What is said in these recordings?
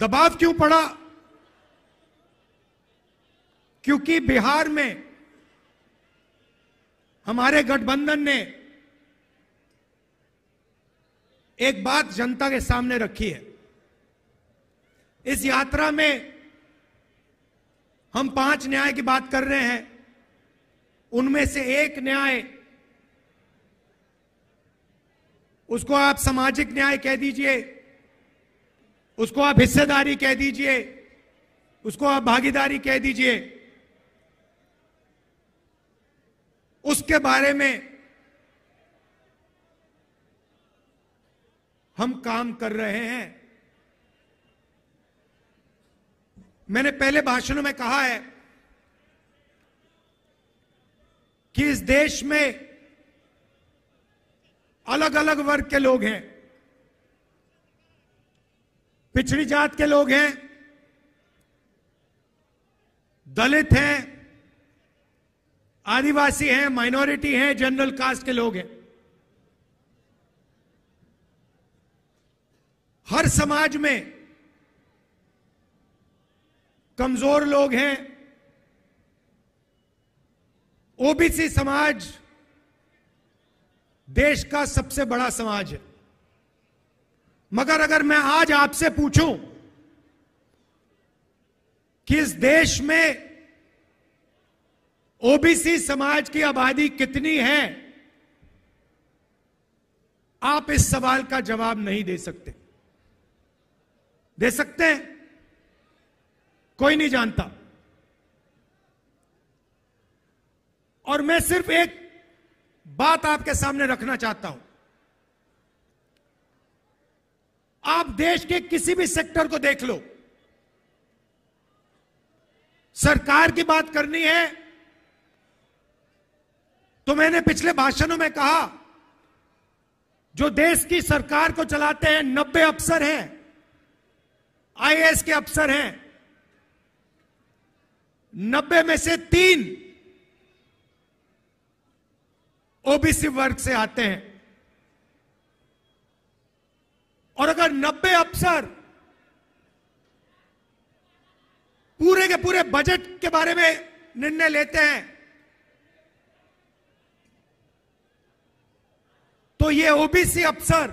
दबाव क्यों पड़ा क्योंकि बिहार में हमारे गठबंधन ने एक बात जनता के सामने रखी है इस यात्रा में हम पांच न्याय की बात कर रहे हैं उनमें से एक न्याय उसको आप सामाजिक न्याय कह दीजिए उसको आप हिस्सेदारी कह दीजिए उसको आप भागीदारी कह दीजिए उसके बारे में हम काम कर रहे हैं मैंने पहले भाषणों में कहा है कि इस देश में अलग अलग वर्ग के लोग हैं पिछड़ी जात के लोग हैं दलित हैं आदिवासी हैं माइनॉरिटी हैं जनरल कास्ट के लोग हैं हर समाज में कमजोर लोग हैं ओबीसी समाज देश का सबसे बड़ा समाज है मगर अगर मैं आज आपसे पूछूं कि इस देश में ओबीसी समाज की आबादी कितनी है आप इस सवाल का जवाब नहीं दे सकते दे सकते हैं कोई नहीं जानता और मैं सिर्फ एक बात आपके सामने रखना चाहता हूं आप देश के किसी भी सेक्टर को देख लो सरकार की बात करनी है तो मैंने पिछले भाषणों में कहा जो देश की सरकार को चलाते हैं नब्बे अफसर हैं आईएएस के अफसर हैं नब्बे में से तीन ओबीसी वर्ग से आते हैं और अगर 90 अफसर पूरे के पूरे बजट के बारे में निर्णय लेते हैं तो ये ओबीसी अफसर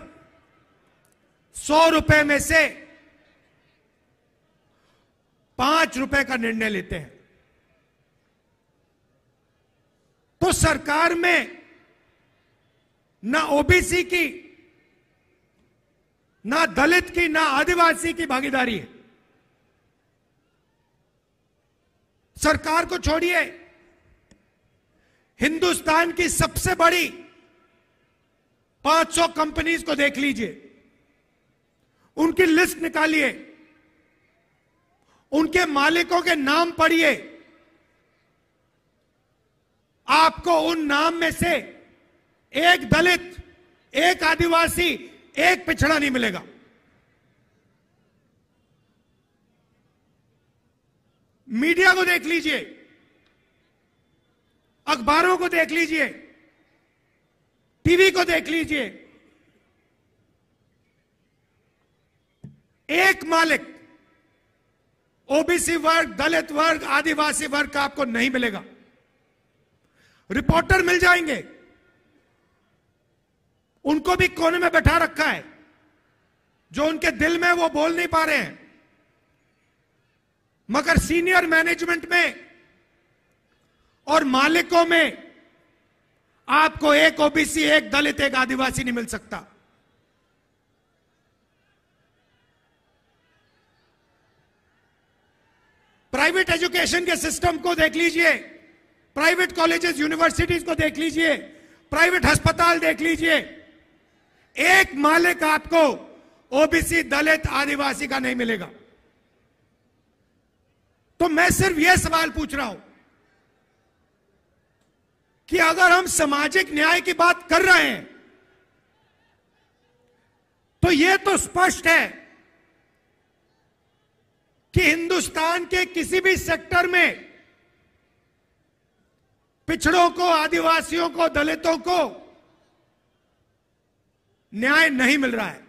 सौ रुपए में से पांच रुपए का निर्णय लेते हैं तो सरकार में ना ओबीसी की ना दलित की ना आदिवासी की भागीदारी है सरकार को छोड़िए हिंदुस्तान की सबसे बड़ी 500 कंपनीज को देख लीजिए उनकी लिस्ट निकालिए उनके मालिकों के नाम पढ़िए आपको उन नाम में से एक दलित एक आदिवासी एक पिछड़ा नहीं मिलेगा मीडिया को देख लीजिए अखबारों को देख लीजिए टीवी को देख लीजिए एक मालिक ओबीसी वर्ग दलित वर्ग आदिवासी वर्ग का आपको नहीं मिलेगा रिपोर्टर मिल जाएंगे उनको भी कोने में बैठा रखा है जो उनके दिल में वो बोल नहीं पा रहे हैं मगर सीनियर मैनेजमेंट में और मालिकों में आपको एक ओबीसी एक दलित एक आदिवासी नहीं मिल सकता प्राइवेट एजुकेशन के सिस्टम को देख लीजिए प्राइवेट कॉलेजेस यूनिवर्सिटीज को देख लीजिए प्राइवेट अस्पताल देख लीजिए एक मालिक आपको ओबीसी दलित आदिवासी का नहीं मिलेगा तो मैं सिर्फ यह सवाल पूछ रहा हूं कि अगर हम सामाजिक न्याय की बात कर रहे हैं तो यह तो स्पष्ट है कि हिंदुस्तान के किसी भी सेक्टर में पिछड़ों को आदिवासियों को दलितों को न्याय नहीं मिल रहा है